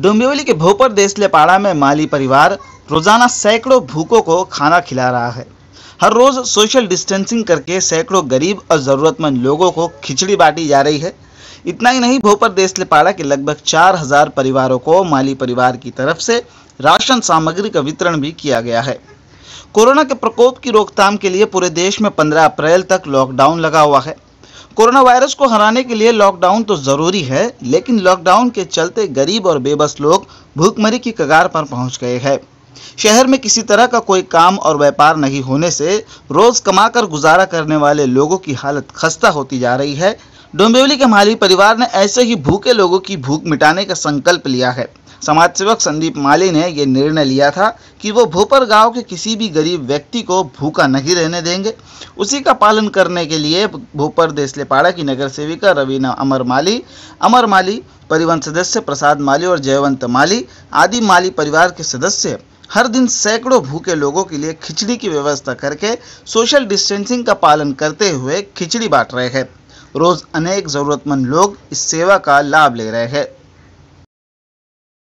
डोम्बिवली के भोपर देशलेपाड़ा में माली परिवार रोजाना सैकड़ों भूखों को खाना खिला रहा है हर रोज सोशल डिस्टेंसिंग करके सैकड़ों गरीब और ज़रूरतमंद लोगों को खिचड़ी बांटी जा रही है इतना ही नहीं भोपर देशलेपाड़ा के लगभग चार हजार परिवारों को माली परिवार की तरफ से राशन सामग्री का वितरण भी किया गया है कोरोना के प्रकोप की रोकथाम के लिए पूरे देश में 15 अप्रैल तक लॉकडाउन लगा हुआ है कोरोना वायरस को हराने के लिए लॉकडाउन तो ज़रूरी है लेकिन लॉकडाउन के चलते गरीब और बेबस लोग भूखमरी की कगार पर पहुंच गए हैं शहर में किसी तरह का कोई काम और व्यापार नहीं होने से रोज़ कमाकर गुजारा करने वाले लोगों की हालत खस्ता होती जा रही है डोंबेवली के माली परिवार ने ऐसे ही भूखे लोगों की भूख मिटाने का संकल्प लिया है समाज सेवक संदीप माली ने यह निर्णय लिया था कि वो भोपर गांव के किसी भी गरीब व्यक्ति को भूखा नहीं रहने देंगे उसी का पालन करने के लिए भोपर देसलेपाड़ा की नगर सेविका रवीना अमर माली अमर माली परिवहन सदस्य प्रसाद माली और जयवंत माली आदि माली परिवार के सदस्य हर दिन सैकड़ों भूखे लोगों के लिए खिचड़ी की व्यवस्था करके सोशल डिस्टेंसिंग का पालन करते हुए खिचड़ी बांट रहे हैं रोज अनेक जरूरतमंद लोग इस सेवा का लाभ ले रहे हैं